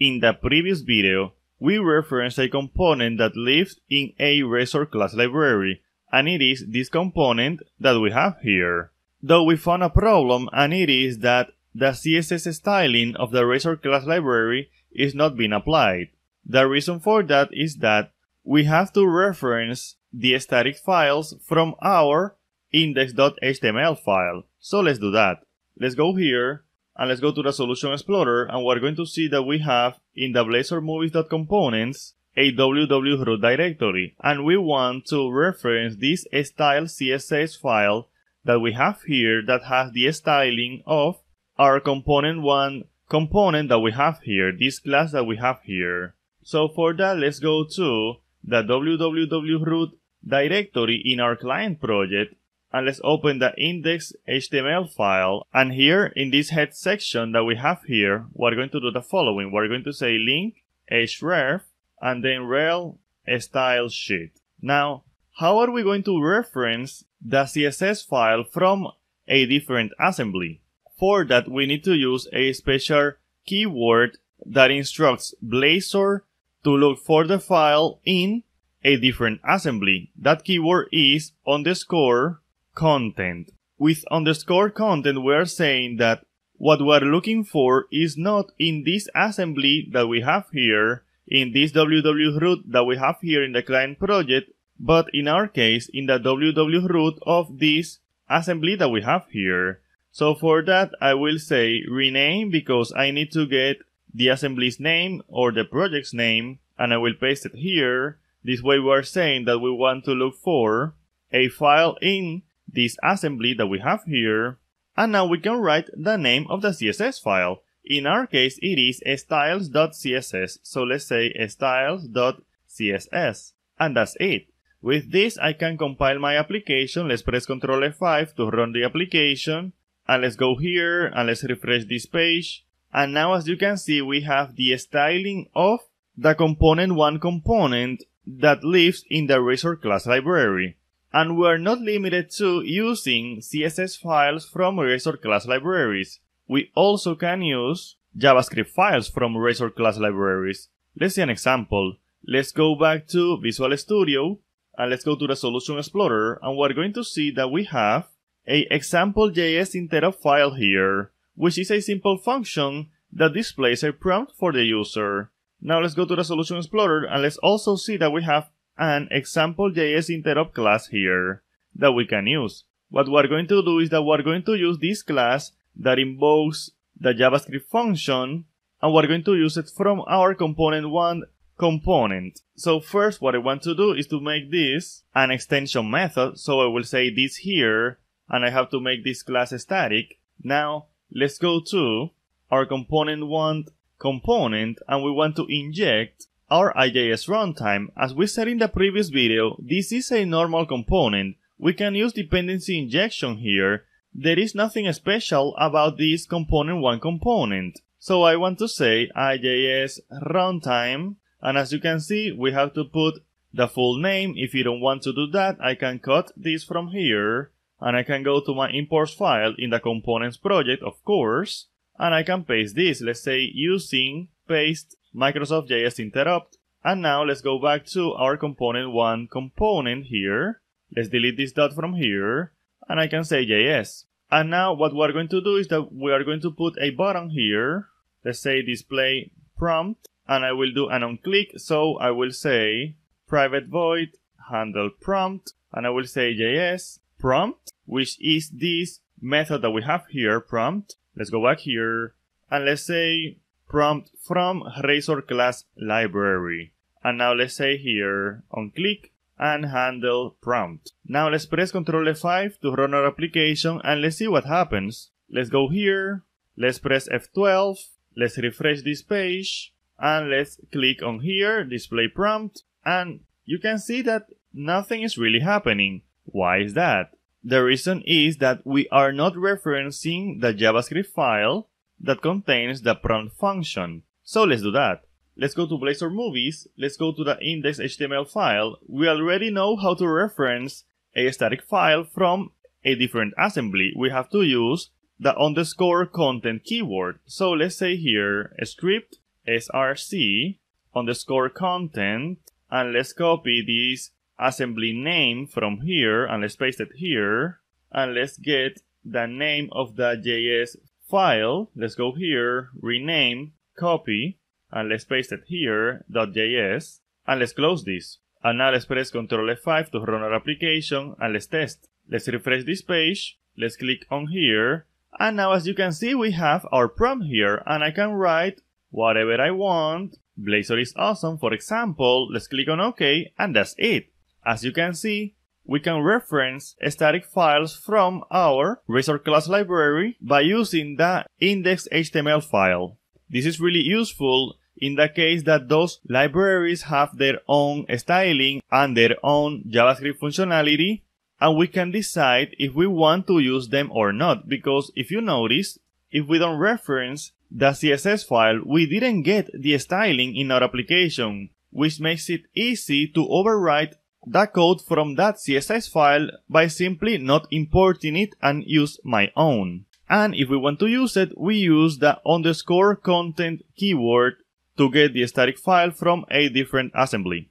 In the previous video, we referenced a component that lives in a resource class library, and it is this component that we have here. Though we found a problem, and it is that the CSS styling of the resource class library is not being applied. The reason for that is that we have to reference the static files from our index.html file. So let's do that. Let's go here and let's go to the Solution Explorer and we're going to see that we have in the Blazor Movies.components a WW root directory and we want to reference this style CSS file that we have here that has the styling of our component 1 component that we have here, this class that we have here. So for that let's go to the www root directory in our client project and let's open the index.html file. And here in this head section that we have here, we're going to do the following. We're going to say link href and then rel style sheet. Now, how are we going to reference the CSS file from a different assembly? For that, we need to use a special keyword that instructs Blazor to look for the file in a different assembly. That keyword is underscore content. With underscore content, we are saying that what we are looking for is not in this assembly that we have here, in this www root that we have here in the client project, but in our case, in the www root of this assembly that we have here. So for that, I will say rename because I need to get the assembly's name or the project's name, and I will paste it here. This way we are saying that we want to look for a file in this assembly that we have here. And now we can write the name of the CSS file. In our case, it is styles.css. So let's say styles.css. And that's it. With this, I can compile my application. Let's press Ctrl F5 to run the application. And let's go here and let's refresh this page. And now as you can see, we have the styling of the component1 component that lives in the Razor class library and we are not limited to using CSS files from Razor class libraries. We also can use JavaScript files from Razor class libraries. Let's see an example. Let's go back to Visual Studio and let's go to the Solution Explorer and we're going to see that we have a example JS file here, which is a simple function that displays a prompt for the user. Now let's go to the Solution Explorer and let's also see that we have an example JS interop class here that we can use. What we're going to do is that we're going to use this class that invokes the JavaScript function and we're going to use it from our component 1 component. So first what I want to do is to make this an extension method. So I will say this here and I have to make this class static. Now let's go to our component 1 component and we want to inject our IJS runtime, as we said in the previous video, this is a normal component. We can use dependency injection here. There is nothing special about this component 1 component. So I want to say IJS runtime, and as you can see, we have to put the full name. If you don't want to do that, I can cut this from here, and I can go to my imports file in the components project, of course, and I can paste this, let's say using paste Microsoft JS interrupt. And now let's go back to our component one component here. Let's delete this dot from here and I can say JS. And now what we're going to do is that we are going to put a button here. Let's say display prompt and I will do an on click. So I will say private void handle prompt and I will say JS prompt, which is this method that we have here prompt. Let's go back here and let's say prompt from Razor class library. And now let's say here on click and handle prompt. Now let's press Ctrl F5 to run our application and let's see what happens. Let's go here, let's press F12, let's refresh this page and let's click on here, display prompt and you can see that nothing is really happening. Why is that? The reason is that we are not referencing the JavaScript file that contains the prompt function. So let's do that. Let's go to Blazor Movies, let's go to the index.html file. We already know how to reference a static file from a different assembly. We have to use the underscore content keyword. So let's say here script src underscore content and let's copy this assembly name from here and let's paste it here and let's get the name of the JS File, let's go here, rename, copy, and let's paste it here, .js, and let's close this. And now let's press Ctrl F5 to run our application, and let's test. Let's refresh this page, let's click on here, and now as you can see we have our prompt here, and I can write whatever I want. Blazor is awesome, for example, let's click on OK, and that's it. As you can see, we can reference static files from our resource class library by using the index.html file. This is really useful in the case that those libraries have their own styling and their own JavaScript functionality, and we can decide if we want to use them or not, because if you notice, if we don't reference the CSS file, we didn't get the styling in our application, which makes it easy to overwrite that code from that CSS file by simply not importing it and use my own. And if we want to use it, we use the underscore content keyword to get the static file from a different assembly.